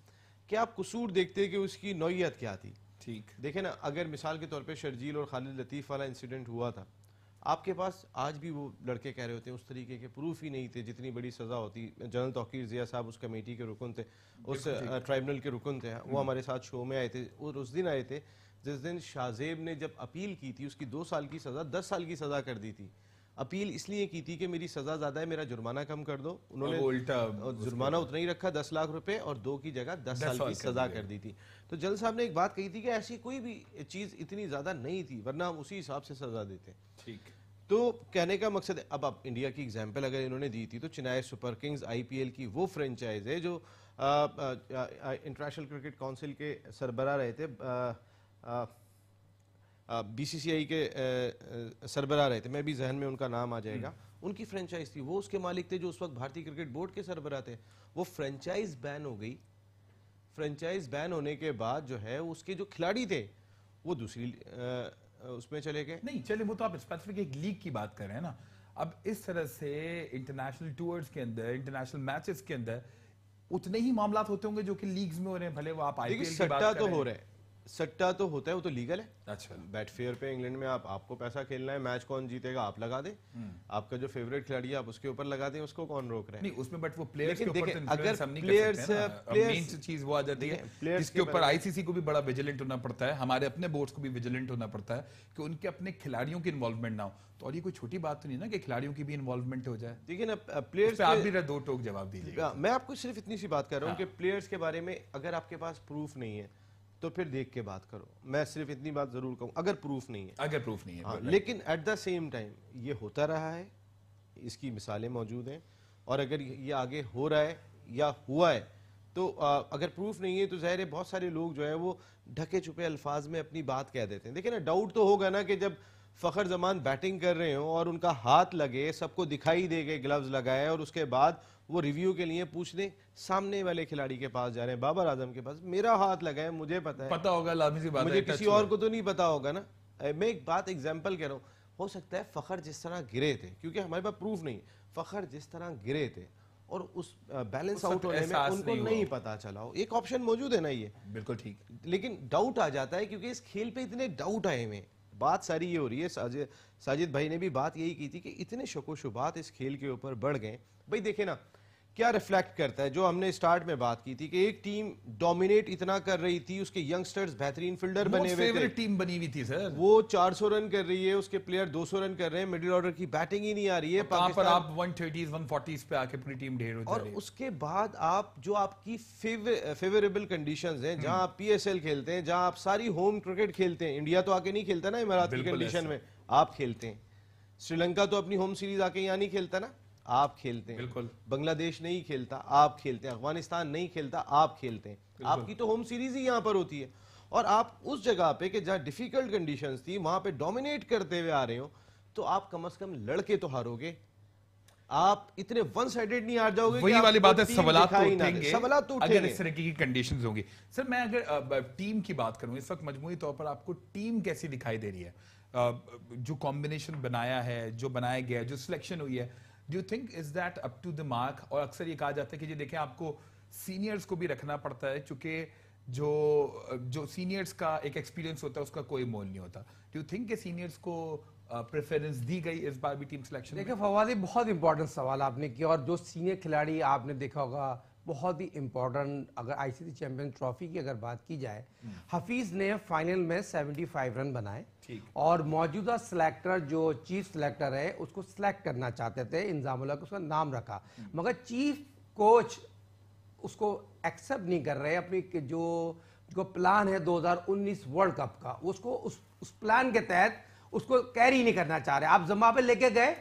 कि आप कसूर देखते कि उसकी नोयत क्या थी ठीक देखे ना अगर मिसाल के तौर पर शर्जील और खालिद लतीफ़ वाला इंसिडेंट हुआ था आपके पास आज भी वो लड़के कह रहे होते हैं उस तरीके के प्रूफ ही नहीं थे जितनी बड़ी सज़ा होती जनरल तोकीर जिया साहब उस कमेटी के रुकन थे उस ट्राइबनल के रुकन थे वो हम्म। हमारे साथ शो में आए थे और उस दिन आए थे जिस दिन शाहजेब ने जब अपील की थी उसकी दो साल की सज़ा दस साल की सज़ा कर दी थी अपील इसलिए की थी कि मेरी सजा ज्यादा है मेरा जुर्माना कम कर दो उन्होंने उल्टा जुर्माना उतना ही रखा दस लाख रुपए और दो की जगह दस, दस साल की सजा कर दी थी तो जल साहब ने एक बात कही थी कि ऐसी कोई भी चीज इतनी ज्यादा नहीं थी वरना हम उसी हिसाब से सजा देते ठीक तो कहने का मकसद है अब आप इंडिया की एग्जाम्पल अगर इन्होंने दी थी तो चिनाय सुपर किंग्स आईपीएल की वो फ्रेंचाइज है जो इंटरनेशनल क्रिकेट काउंसिल के सरबरा रहे थे आ, आ, बीसीसीआई के सरबरा रहे थे मैं भी जहन में उनका नाम आ हम्म। जाएगा उनकी फ्रेंचाइज थी वो उसके मालिक थे जो उस वक्त भारतीय क्रिकेट बोर्ड के सरबरा थे वो फ्रेंचाइज बैन हो गई फ्रेंचाइज बैन होने के बाद जो है उसके जो खिलाड़ी थे वो दूसरी उसमें चले गए नहीं चले वो तो आप स्पेसिफिक एक लीग की बात कर रहे हैं ना अब इस तरह से इंटरनेशनल टूर्स के अंदर इंटरनेशनल मैचेस के अंदर उतने ही मामला होते होंगे जो कि लीग्स में हो रहे हैं भले वो आप आईपीएल की बात तो हो रहे हैं सट्टा तो होता है वो तो लीगल है अच्छा बैट फेयर पे इंग्लैंड में आप आपको पैसा खेलना है मैच कौन जीतेगा आप लगा दें हम्म। आपका जो फेवरेट खिलाड़ी है आप उसके ऊपर लगा दें उसको कौन रोक रहे तो हैं उसमें बट वो प्लेयर्स अगर प्लेयर्स प्लेयर्स चीज वो आ जाती है जिसके ऊपर आईसीसी को भी बड़ा विजिलेंट होना पड़ता है हमारे अपने बोर्ड्स को भी विजिलेंट होना पड़ता है कि उनके अपने खिलाड़ियों की इन्वॉल्वमेंट ना हो तो और ये कोई छोटी बात तो नहीं ना कि खिलाड़ियों की भी इन्वॉल्वमेंट हो जाए देखिए ना प्लेयर्स आप भी दो टोक जवाब दीजिएगा हाँ, मैं आपको सिर्फ इतनी सी बात कर रहा हूँ हाँ। कि प्लेयर्स के बारे में अगर आपके पास प्रूफ नहीं है तो फिर देख के बात करो मैं सिर्फ इतनी बात जरूर कहूँ अगर प्रूफ नहीं है अगर प्रूफ नहीं है हाँ, लेकिन एट द सेम टाइम ये होता रहा है इसकी मिसालें मौजूद हैं और अगर ये आगे हो रहा है या हुआ है तो आ, अगर प्रूफ नहीं है तो जाहिर है बहुत सारे लोग जो है वो ढके छुपे अल्फाज में अपनी बात कह देते हैं देखिए ना डाउट तो होगा ना कि जब फ़खर जमान बैटिंग कर रहे हो और उनका हाथ लगे सबको दिखाई दे गए ग्लव्स लगाए और उसके बाद वो रिव्यू के लिए पूछने सामने वाले खिलाड़ी के पास जा रहे हैं बाबर आजम के पास मेरा हाथ लगा है मुझे पता है पता होगा लाजमी सी बात मुझे किसी और को तो नहीं पता होगा ना मैं एक बात एग्जाम्पल कह रहा हूँ हो सकता है फ़खर जिस तरह गिरे थे क्योंकि हमारे पास प्रूफ नहीं फ़खर जिस तरह गिरे थे और उस बैलेंस आउट होने में उनको नहीं, नहीं पता चला हो एक ऑप्शन मौजूद है ना ये बिल्कुल ठीक लेकिन डाउट आ जाता है क्योंकि इस खेल पे इतने डाउट आए हुए बात सारी ये हो रही है साजिद साजिद भाई ने भी बात यही की थी कि इतने शको शुबात इस खेल के ऊपर बढ़ गए भाई देखे ना क्या रिफ्लेक्ट करता है जो हमने स्टार्ट में बात की थी कि एक टीम डोमिनेट इतना कर रही थी उसके यंगस्टर्स बेहतरीन फील्डर बने हुए टीम बनी हुई थी सर वो 400 रन कर रही है उसके प्लेयर 200 रन कर रहे हैं मिडिल ऑर्डर की बैटिंग ही नहीं आ रही है तो पर आप 130s 140s पे आके पूरी टीम ढेर और उसके बाद आप जो आपकी फेवरेबल कंडीशन है जहां आप पी खेलते हैं जहां आप सारी होम क्रिकेट खेलते हैं इंडिया तो आके नहीं खेलता ना इमारात की कंडीशन में आप खेलते हैं श्रीलंका तो अपनी होम सीरीज आके यहाँ नहीं खेलता ना आप खेलते हैं बिल्कुल बांग्लादेश नहीं खेलता आप खेलते हैं अफगानिस्तान नहीं खेलता आप खेलते हैं आपकी तो होम सीरीज ही यहाँ पर होती है और आप उस जगह पे कि जहाँ डिफिकल्ट कंडीशन थी वहां पे डोमिनेट करते हुए आ रहे हो तो आप कम अज कम लड़के तो हारोगे आप इतने वन साइडेड नहीं आ जाओगे वही वाली बात है तो सवालात तो तो अगर इस तरीके की कंडीशंस होंगी सर मैं अगर टीम की बात करूं इस वक्त मजमू तौर पर आपको टीम कैसी दिखाई दे रही है जो कॉम्बिनेशन बनाया है जो बनाया गया है जो सिलेक्शन हुई है do you think is that up to the mark और अक्सर ये कहा जाता है कि जी देखें आपको सीनियर्स को भी रखना पड़ता है चूंकि जो जो सीनियर्स का एक एक्सपीरियंस होता है उसका कोई मोल नहीं होता डू यू थिंक के सीनियर्स को प्रेफरेंस दी गई इस बार भी टीम सिलेक्शन देखिए फवादी बहुत इंपॉर्टेंट सवाल आपने किया और जो सीनियर खिलाड़ी आपने देखा होगा बहुत ही इम्पोर्टेंट अगर आईसीसी चैंपियन ट्रॉफी की अगर बात की जाए हफीज ने फाइनल में 75 रन बनाए और मौजूदा सिलेक्टर जो चीफ सिलेक्टर है उसको सिलेक्ट करना चाहते थे इंजामुल्ला को उसका नाम रखा मगर चीफ कोच उसको एक्सेप्ट नहीं कर रहे अपनी जो जो प्लान है 2019 वर्ल्ड कप का उसको उस, उस प्लान के तहत उसको कैरी नहीं करना चाह रहे आप जमा पे लेके गए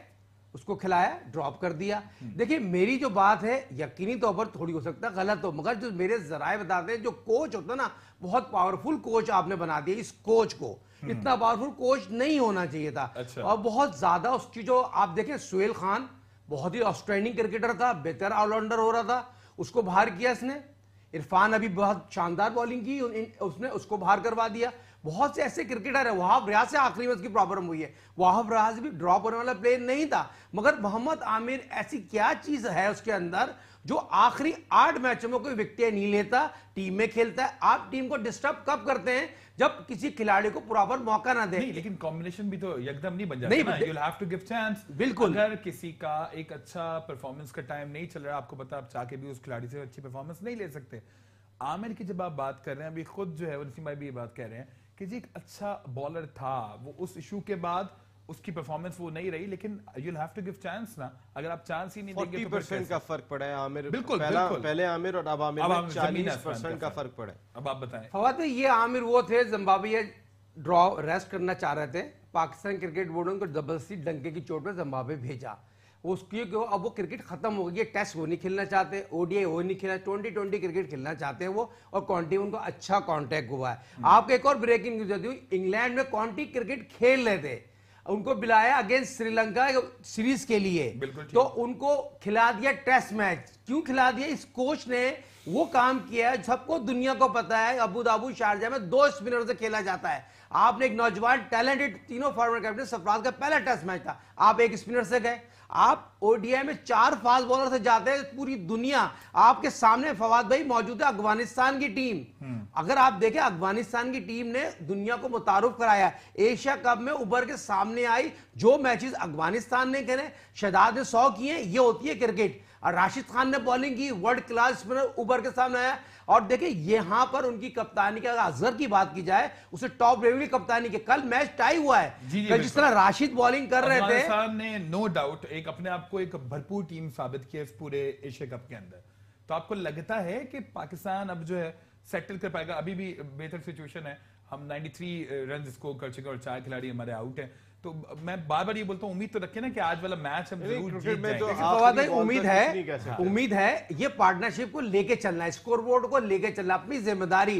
उसको खिलाया ड्रॉप कर दिया हम्म। देखिए मेरी जो बात है यकीनी तौर पर थोड़ी हो सकता है गलत हो मगर जो मेरे जराए बताते हैं जो कोच होता है ना बहुत पावरफुल कोच आपने बना दिया इस कोच को हम्म। इतना पावरफुल कोच नहीं होना चाहिए था अच्छा। और बहुत ज्यादा उसकी जो आप देखें सुहेल खान बहुत ही आउटस्टैंडिंग क्रिकेटर था बेहतर ऑलराउंडर हो रहा था उसको बाहर किया इसने इरफान अभी बहुत शानदार बॉलिंग की उसने उसको बाहर करवा दिया बहुत से ऐसे क्रिकेटर है वहाब रियाज से आखिरी में उसकी प्रॉब्लम हुई है वहाब रियाज भी ड्रॉप होने वाला प्लेयर नहीं था मगर मोहम्मद आमिर ऐसी क्या चीज है उसके अंदर जो आखिरी आठ मैचों में कोई विकटें नहीं लेता टीम में खेलता है आप टीम को डिस्टर्ब कब करते हैं जब किसी खिलाड़ी को प्रॉपर मौका ना दे नहीं, लेकिन कॉम्बिनेशन भी तो एकदम नहीं बन जाता नहीं, you have to give chance बिल्कुल अगर किसी का एक अच्छा परफॉर्मेंस का टाइम नहीं चल रहा आपको पता आप चाह के भी उस खिलाड़ी से अच्छी परफॉर्मेंस नहीं ले सकते आमिर की जब आप बात कर रहे हैं अभी खुद जो है वसीम भाई भी ये बात कह रहे हैं कि जी एक अच्छा बॉलर था वो उस इशू के बाद उसकी परफॉर्मेंस वो नहीं रही लेकिन you have to give chance ना अगर आप चांस ही नहीं देंगे तो परसेंट का फर्क पड़ा है आमिर बिल्कुल पहला बिल्कुल। पहले आमिर और अब आमिर चालीस परसेंट का फर्क पड़ा है अब आप बताएं फवाद भाई ये आमिर वो थे जिम्बाब्वे ड्रॉ रेस्ट करना चाह रहे थे पाकिस्तान क्रिकेट बोर्ड ने उनको डबल सी डंके की चोट पर जिम्बाब्वे भेजा वो उसकी वो अब वो क्रिकेट खत्म हो गई है टेस्ट वो नहीं खेलना चाहते ओडीआई वो नहीं खेलना ट्वेंटी ट्वेंटी क्रिकेट खेलना चाहते हैं वो और कॉन्टी उनको अच्छा कॉन्टैक्ट हुआ है हम्म। आपको एक और ब्रेकिंग न्यूज देती हूँ इंग्लैंड में कॉन्टी क्रिकेट खेल रहे थे उनको बुलाया अगेंस्ट श्रीलंका सीरीज के लिए तो उनको खिला दिया टेस्ट मैच क्यों खिला दिया इस कोच ने वो काम किया है सबको दुनिया को पता है अबू धाबू शारजा में दो स्पिनर से खेला जाता है आपने एक नौजवान टैलेंटेड तीनों फॉर्मर कैप्टन सरफराज का पहला टेस्ट मैच था आप एक स्पिनर से गए आप ओडीआई में चार फास्ट बॉलर से जाते हैं पूरी दुनिया आपके सामने फवाद भाई मौजूद है अफगानिस्तान की टीम हम्म। अगर आप देखें अफगानिस्तान की टीम ने दुनिया को मुतारुफ कराया एशिया कप में उभर के सामने आई जो मैचेस अफगानिस्तान ने खेले शहदाद ने सौ किए ये होती है क्रिकेट और राशिद खान ने बॉलिंग की वर्ल्ड क्लास स्पिनर उभर के सामने आया और देखिए यहां पर उनकी कप्तानी की अगर अजहर की बात की जाए उसे टॉप रेवल की कप्तानी के कल मैच टाई हुआ है जी जी जिस तरह राशिद बॉलिंग कर रहे थे ने नो डाउट एक अपने आप आपको एक भरपूर टीम साबित किया इस पूरे एशिया कप के अंदर तो आपको लगता है कि पाकिस्तान अब जो है सेटल कर पाएगा अभी भी बेहतर सिचुएशन है हम 93 रन स्कोर कर चुके हैं और चार खिलाड़ी हमारे आउट हैं तो मैं बार बार ये बोलता हूँ उम्मीद तो रखिए ना कि आज वाला मैच हम जरूर जीत तो है उम्मीद है उम्मीद है ये पार्टनरशिप को लेके चलना है स्कोरबोर्ड को लेके चलना अपनी जिम्मेदारी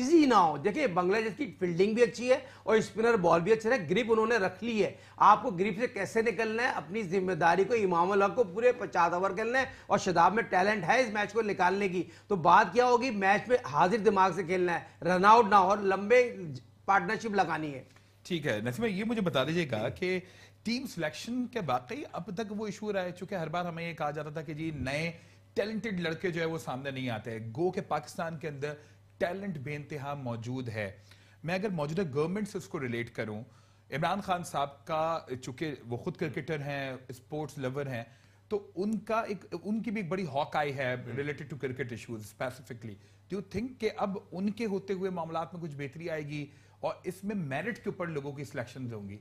इजी ना हो देखिए बांग्लादेश की फील्डिंग भी अच्छी है और स्पिनर बॉल भी अच्छा है ग्रिप उन्होंने रख ली है आपको ग्रिप से कैसे निकलना है अपनी जिम्मेदारी को इमाम को पूरे पचास ओवर खेलना है और शदाब में टैलेंट है इस मैच को निकालने की तो बात क्या होगी मैच में हाजिर दिमाग से खेलना है रनआउट ना हो और लंबे पार्टनरशिप लगानी है ठीक है नसीमा ये मुझे बता दीजिएगा कि टीम सिलेक्शन के वाकई अब तक वो इशू रहा है चूंकि हर बार हमें ये कहा जाता था कि जी नए टैलेंटेड लड़के जो है वो सामने नहीं आते गो के पाकिस्तान के अंदर टैलेंट बेनतहा मौजूद है मैं अगर मौजूदा गवर्नमेंट से उसको रिलेट करूं इमरान खान साहब का चूंकि वो खुद क्रिकेटर हैं स्पोर्ट्स लवर हैं तो उनका एक उनकी भी एक बड़ी हॉक आई है related to cricket issues specifically do think कि अब उनके होते हुए मामला में कुछ बेहतरी आएगी और इसमें मेरिट के ऊपर लोगों की सिलेक्शन होंगी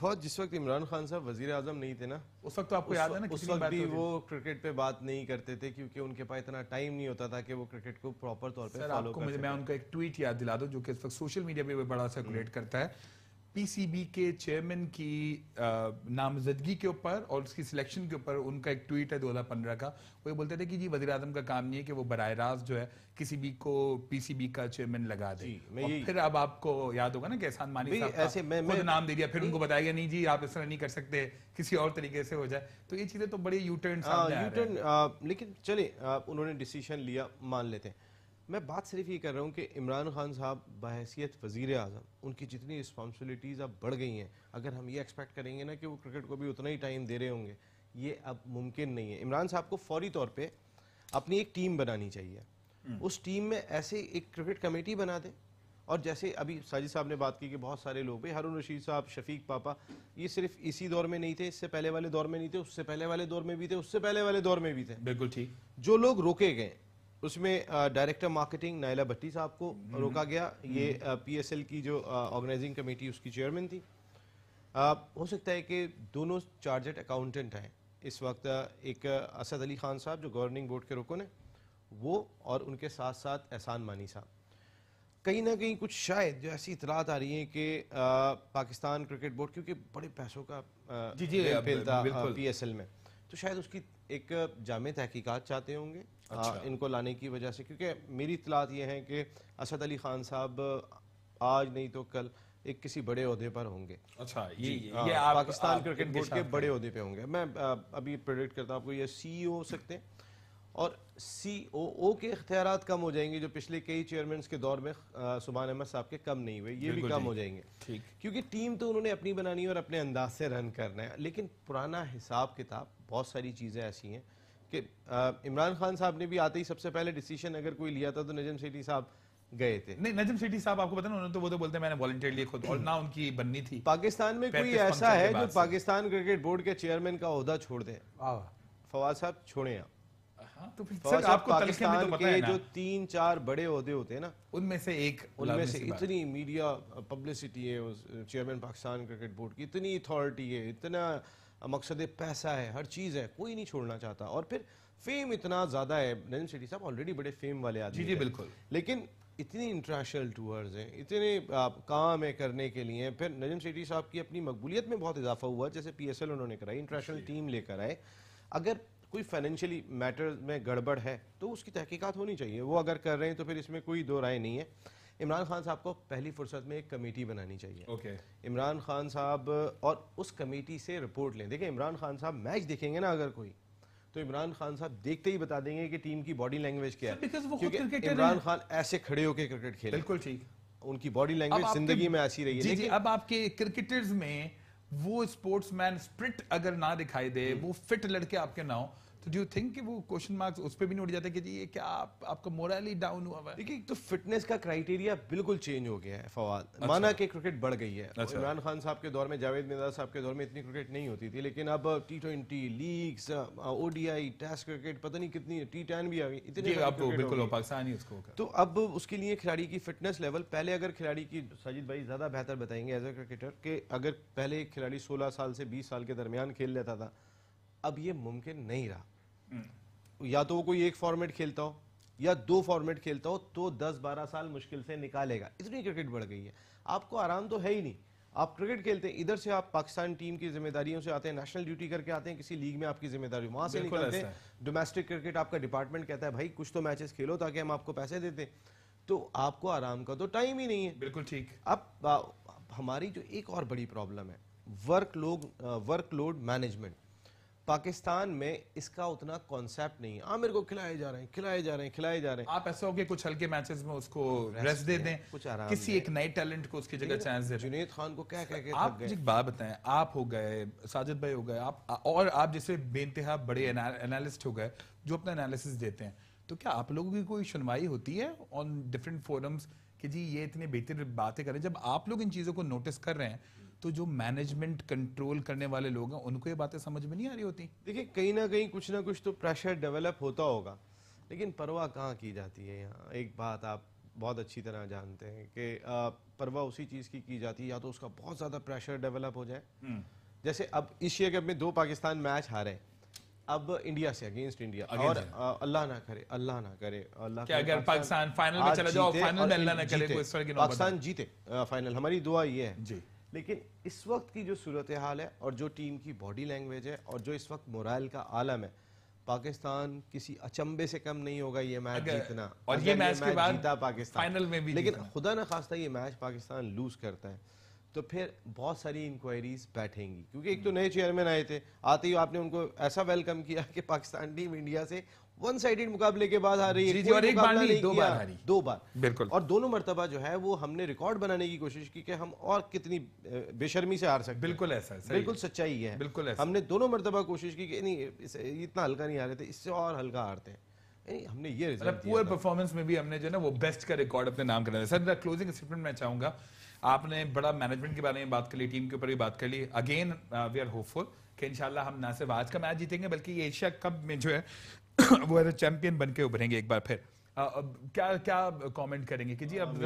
फौज जिस वक्त इमरान खान साहब वजीर आजम नहीं थे ना उस वक्त तो आपको याद है ना उस वक्त भी तो वो क्रिकेट पे बात नहीं करते थे क्योंकि उनके पास इतना टाइम नहीं होता था कि वो क्रिकेट को प्रॉपर तौर पर मैं उनका एक ट्वीट याद दिला दूँ जो कि इस वक्त सोशल मीडिया पर बड़ा सर्कुलेट हम्म। करता है पीसीबी के चेयरमैन की uh, नामजदगी के ऊपर और उसकी सिलेक्शन के ऊपर उनका एक ट्वीट है दो हज़ार पंद्रह का वो ये बोलते थे कि जी वजी अजम का काम नहीं है कि वो बर रास्त जो है किसी भी को पीसीबी का चेयरमैन लगा दे और फिर अब आपको याद होगा ना कि एहसान मानी ऐसे मैं, मैं, नाम दे दिया फिर उनको बताया गया नहीं जी आप इस तरह नहीं कर सकते किसी और तरीके से हो जाए तो ये चीज़ें तो बड़े यूटर्न हाँ, यूटर्न लेकिन चले उन्होंने डिसीशन लिया मान लेते हैं मैं बात सिर्फ ये कर रहा हूँ कि इमरान खान साहब बहसीत वजीर अजम उनकी जितनी रिस्पॉन्सिबिलिटीज़ अब बढ़ गई हैं अगर हम ये एक्सपेक्ट करेंगे ना कि वो क्रिकेट को भी उतना ही टाइम दे रहे होंगे ये अब मुमकिन नहीं है इमरान साहब को फौरी तौर पर अपनी एक टीम बनानी चाहिए हम्म। उस टीम में ऐसे एक क्रिकेट कमेटी बना दें और जैसे अभी साजिद साहब ने बात की कि बहुत सारे लोग भाई हारून रशीद साहब शफीक पापा ये सिर्फ इसी दौर में नहीं थे इससे पहले वाले दौर में नहीं थे उससे पहले वाले दौर में भी थे उससे पहले वाले दौर में भी थे बिल्कुल ठीक जो लोग रोके गए उसमें डायरेक्टर मार्केटिंग नायला भट्टी साहब को हम्म। रोका गया हम्म। ये पीएसएल की जो ऑर्गेनाइजिंग कमेटी उसकी चेयरमैन थी आ, हो सकता है कि दोनों चार्जेड अकाउंटेंट हैं इस वक्त एक असद अली खान साहब जो गवर्निंग बोर्ड के रुकन हैं वो और उनके साथ साथ एहसान मानी साहब कहीं ना कहीं कुछ शायद जो ऐसी इतलात आ रही हैं कि पाकिस्तान क्रिकेट बोर्ड क्योंकि बड़े पैसों का आ, जी पी एस एल में तो शायद उसकी एक जाम तहकीकत चाहते होंगे अच्छा। इनको लाने की वजह से क्योंकि मेरी इतलात ये है कि असद अली खान साहब आज नहीं तो कल एक किसी बड़े अहदे पर होंगे अच्छा ये, आ, ये हाँ, आप, पाकिस्तान आप क्रिकेट बोर्ड के बड़े अहदे पे होंगे मैं अभी प्रोडिक्ट करता हूँ आपको ये सीईओ हो e सकते हैं और सी ओ ओ के अख्तियार कम हो जाएंगे जो पिछले कई चेयरमैन के दौर में सुबहान अहमद साहब के कम नहीं हुए ये भी कम हो जाएंगे ठीक क्योंकि टीम तो उन्होंने अपनी बनानी है और अपने अंदाज से रन करना है लेकिन पुराना हिसाब किताब बहुत सारी चीज़ें ऐसी हैं कि इमरान खान साहब ने भी आते ही सबसे पहले डिसीजन अगर कोई लिया था तो नजम सेठी साहब गए थे नहीं नजम सेठी साहब आपको पता ना उन्होंने तो वो तो बोलते मैंने लिए खुद और ना उनकी बननी थी पाकिस्तान में कोई ऐसा है जो पाकिस्तान क्रिकेट बोर्ड के चेयरमैन का अहदा छोड़ दे फवाद साहब छोड़े आप हाँ, तो फिर आपको तो पाकिस्तान तो के है ना। जो तीन चार बड़े अहदे होते हैं ना उनमें से एक उनमें से इतनी मीडिया पब्लिसिटी है चेयरमैन पाकिस्तान क्रिकेट बोर्ड की इतनी अथॉरिटी है इतना मकसद पैसा है हर चीज़ है कोई नहीं छोड़ना चाहता और फिर फेम इतना ज़्यादा है नरेंद्र शेट्टी साहब ऑलरेडी बड़े फेम वाले आदमी जी जी बिल्कुल लेकिन इतनी इंटरनेशनल टूर्स हैं इतने काम है करने के लिए फिर नजम शेट्टी साहब की अपनी मकबूलियत में बहुत इजाफा हुआ जैसे पी एस एल उन्होंने कराई इंटरनेशनल टीम लेकर आए अगर कोई फाइनेंशियली मैटर में गड़बड़ है तो उसकी तहकीकात होनी चाहिए वो अगर कर रहे हैं तो फिर इसमें कोई दो राय नहीं है इमरान खान साहब को पहली फुर्सत में एक कमेटी बनानी चाहिए ओके okay. इमरान खान साहब और उस कमेटी से रिपोर्ट लें देखिए इमरान खान साहब मैच देखेंगे ना अगर कोई तो इमरान खान साहब देखते ही बता देंगे कि टीम की बॉडी लैंग्वेज क्या है इमरान खान ऐसे खड़े होकर क्रिकेट खेले बिल्कुल ठीक उनकी बॉडी लैंग्वेज जिंदगी में ऐसी रही है अब आपके क्रिकेटर्स में वो स्पोर्ट्समैन स्प्रिट अगर ना दिखाई दे हम्म। वो फिट लड़के आपके ना हो तो डू थिंक कि वो क्वेश्चन मार्क्स उस पर भी नहीं उठ जाते कि जी ये क्या आप, आपका मोरली डाउन हुआ है देखिए तो फिटनेस का क्राइटेरिया बिल्कुल चेंज हो गया है फवाद अच्छा। माना कि क्रिकेट बढ़ गई है अच्छा। इमरान खान साहब के दौर में जावेद मिर्जा साहब के दौर में इतनी क्रिकेट नहीं होती थी लेकिन अब T twenty leagues ODI test cricket पता नहीं कितनी टी टेन भी आ गई इतनी तो बिल्कुल उसको तो अब उसके लिए खिलाड़ी की फिटनेस लेवल पहले अगर खिलाड़ी की साजिद भाई ज़्यादा बेहतर बताएंगे एज ए क्रिकेटर के अगर पहले खिलाड़ी सोलह साल से बीस साल के दरमियान खेल लेता था अब ये मुमकिन नहीं रहा या तो वो कोई एक फॉर्मेट खेलता हो या दो फॉर्मेट खेलता हो तो 10-12 साल मुश्किल से निकालेगा इतनी क्रिकेट बढ़ गई है आपको आराम तो है ही नहीं आप क्रिकेट खेलते हैं इधर से आप पाकिस्तान टीम की जिम्मेदारियों से आते हैं नेशनल ड्यूटी करके आते हैं किसी लीग में आपकी जिम्मेदारी वहां से निकलते हैं डोमेस्टिक क्रिकेट आपका डिपार्टमेंट कहता है भाई कुछ तो मैचेस खेलो ताकि हम आपको पैसे देते तो आपको आराम का तो टाइम ही नहीं है बिल्कुल ठीक अब हमारी जो एक और बड़ी प्रॉब्लम है वर्क लोग वर्कलोड मैनेजमेंट पाकिस्तान में इसका उतना कॉन्सेप्ट नहीं है आमिर हाँ, को खिलाए जा रहे हैं खिलाए जा रहे हैं खिलाए जा रहे हैं आप ऐसा हो कि कुछ हल्के मैचेस में उसको रेस्ट दे दें कुछ आराम किसी एक नए टैलेंट को उसकी जगह चांस दे जुनेद खान को क्या कह के आप एक बात बताएं आप हो गए साजिद भाई हो गए आप और आप जैसे बेनतहा बड़े एनालिस्ट हो गए जो अपना एनालिसिस देते हैं तो क्या आप लोगों की कोई सुनवाई होती है ऑन डिफरेंट फोरम्स कि जी ये इतने बेहतर बातें करें जब आप लोग इन चीज़ों को नोटिस कर रहे हैं तो जो मैनेजमेंट कंट्रोल करने वाले लोग हैं उनको ये बातें समझ में नहीं आ रही होती देखिए कहीं ना कहीं कुछ ना कुछ तो प्रेशर डेवलप होता होगा लेकिन परवाह कहाँ की जाती है यहाँ एक बात आप बहुत अच्छी तरह जानते हैं कि परवाह उसी चीज़ की की जाती है या तो उसका बहुत ज़्यादा प्रेशर डेवलप हो जाए हम्म। जैसे अब एशिया कप में दो पाकिस्तान मैच हारे अब इंडिया से अगेंस्ट इंडिया और अल्लाह ना करे अल्लाह ना करे अल्लाह क्या अगर पाकिस्तान फाइनल में चला जाओ फाइनल में अल्लाह ना करे पाकिस्तान जीते फाइनल हमारी दुआ ये है लेकिन इस वक्त की जो सूरत हाल है और जो टीम की बॉडी लैंग्वेज है और जो इस वक्त मोराइल का आलम है पाकिस्तान किसी अचंबे से कम नहीं होगा ये मैच जीतना और ये मैच, के बाद जीता पाकिस्तान फाइनल में भी लेकिन खुदा ना खास्ता ये मैच पाकिस्तान लूज करता है तो फिर बहुत सारी इंक्वायरीज बैठेंगी क्योंकि एक तो नए चेयरमैन आए थे आते ही आपने उनको ऐसा वेलकम किया कि पाकिस्तान टीम इंडिया से वन साइडेड मुकाबले के बाद हारी है और एक बार नहीं दो बार हारी दो बार बिल्कुल और दोनों मरतबा जो है वो हमने रिकॉर्ड बनाने की कोशिश की कि हम और कितनी बेशर्मी से हार सकते बिल्कुल ऐसा है बिल्कुल सच्चाई है बिल्कुल हमने दोनों मरतबा कोशिश की नहीं इतना हल्का नहीं हारे थे इससे और हल्का हारते हैं हमने ये पूरे परफॉर्मेंस मतलब में भी हमने जो ना वो बेस्ट का रिकॉर्ड अपने नाम करना सर मेरा क्लोजिंग स्टेटमेंट मैं चाहूंगा आपने बड़ा मैनेजमेंट के बारे में बात कर ली टीम के ऊपर भी बात कर ली अगेन वी आर होपफुल कि इंशाल्लाह हम ना सिर्फ आज का मैच जीतेंगे बल्कि एशिया कप में जो है वो एज ए चैंपियन बन के उभरेंगे एक बार फिर अब क्या क्या कमेंट करेंगे कि जी अब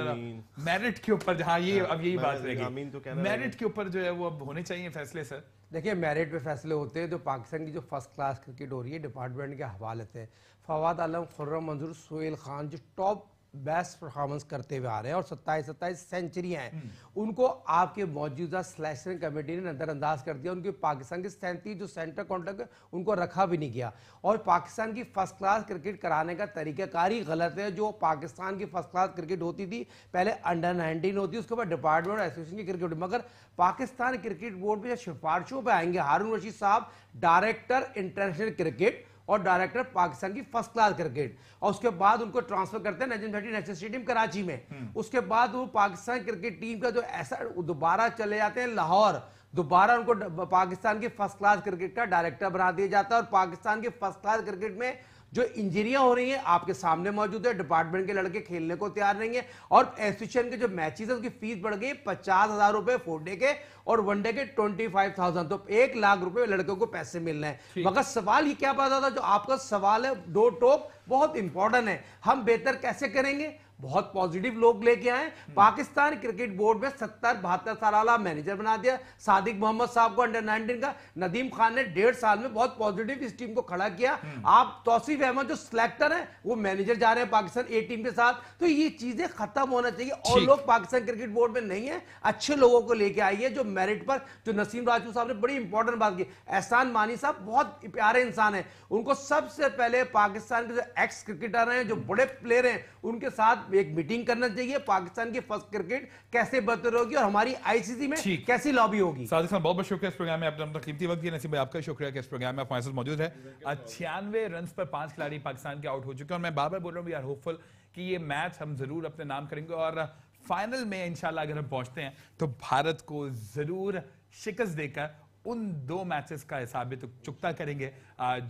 मेरिट के ऊपर जहाँ ये अब यही बात रहेगी मेरिट तो के ऊपर जो है वो अब होने चाहिए फैसले सर देखिए मेरिट पे फैसले होते हैं तो पाकिस्तान की जो फर्स्ट क्लास क्रिकेट हो रही है डिपार्टमेंट के हवाले से फवाद आलम खुर्रम मंजूर सोहेल खान जो टॉप बेस्ट परफॉर्मेंस करते हुए आ रहे हैं और सत्ताईस सत्ताईस सेंचुरी हैं हम्म। उनको आपके मौजूदा सिलेक्शन कमेटी ने नज़रअंदाज कर दिया उनके पाकिस्तान के सैंतीस जो सेंटर कॉन्ट्रैक्ट उनको रखा भी नहीं गया और पाकिस्तान की फर्स्ट क्लास क्रिकेट कराने का तरीकाकार ही गलत है जो पाकिस्तान की फर्स्ट क्लास क्रिकेट होती थी पहले अंडर नाइनटीन होती उसके बाद डिपार्टमेंट एसोसिएशन की क्रिकेट मगर पाकिस्तान क्रिकेट बोर्ड में सिफारिशों पर आएंगे हारून रशीद साहब डायरेक्टर इंटरनेशनल क्रिकेट और डायरेक्टर पाकिस्तान की फर्स्ट क्लास क्रिकेट और उसके बाद उनको ट्रांसफर करते हैं नजीम भट्टी नेशनल स्टेडियम कराची में हम्म। उसके बाद वो पाकिस्तान क्रिकेट टीम का जो ऐसा दोबारा चले जाते हैं लाहौर दोबारा उनको पाकिस्तान की फर्स्ट क्लास क्रिकेट का डायरेक्टर बना दिया जाता है और पाकिस्तान की फर्स्ट क्लास क्रिकेट में जो इंजरियां हो रही हैं आपके सामने मौजूद है डिपार्टमेंट के लड़के खेलने को तैयार नहीं है और एसोसिएशन के जो मैचेस है उसकी फीस बढ़ गई पचास हजार रुपए फोर डे के और वन डे के ट्वेंटी फाइव थाउजेंड तो एक लाख रुपए लड़कों को पैसे रहे हैं मगर सवाल ये क्या पता था जो आपका सवाल है डो टोक बहुत इंपॉर्टेंट है हम बेहतर कैसे करेंगे बहुत पॉजिटिव लोग लेके आए पाकिस्तान क्रिकेट बोर्ड में सत्तर बहत्तर साल मैनेजर बना दिया सादिक मोहम्मद साहब को अंडर नाइनटीन का नदीम खान ने डेढ़ साल में बहुत पॉजिटिव इस टीम को खड़ा किया आप तौसीफ अहमद जो सिलेक्टर है वो मैनेजर जा रहे हैं पाकिस्तान ए टीम के साथ तो ये चीजें खत्म होना चाहिए और लोग पाकिस्तान क्रिकेट बोर्ड में नहीं है अच्छे लोगों को लेके आई है जो मेरिट पर जो नसीम राजू साहब ने बड़ी इंपॉर्टेंट बात की एहसान मानी साहब बहुत प्यारे इंसान है उनको सबसे पहले पाकिस्तान के जो एक्स क्रिकेटर हैं जो बड़े प्लेयर हैं उनके साथ एक मीटिंग करना चाहिए पाकिस्तान की फर्स्ट क्रिकेट कैसे बेहतर होगी और हमारी आईसीसी में कैसी लॉबी होगी साथ ही बहुत बहुत शुक्रिया इस प्रोग्राम में आपने अपना कीमती वक्त दिया नसीब आपका शुक्रिया कि इस प्रोग्राम में आप हमारे मौजूद है छियानवे रन पर पांच खिलाड़ी पाकिस्तान के आउट हो चुके हैं और मैं बार बार बोल रहा हूँ वी आर होपफुल कि ये मैच हम जरूर अपने नाम करेंगे और फाइनल में इंशाल्लाह अगर हम पहुंचते हैं तो भारत को जरूर शिकस्त देकर उन दो मैचेस का हिसाब भी तो चुकता करेंगे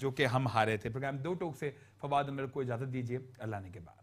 जो कि हम हारे थे प्रोग्राम दो टोक से फवाद अमर को इजाजत दीजिए अल्लाह ने के बाद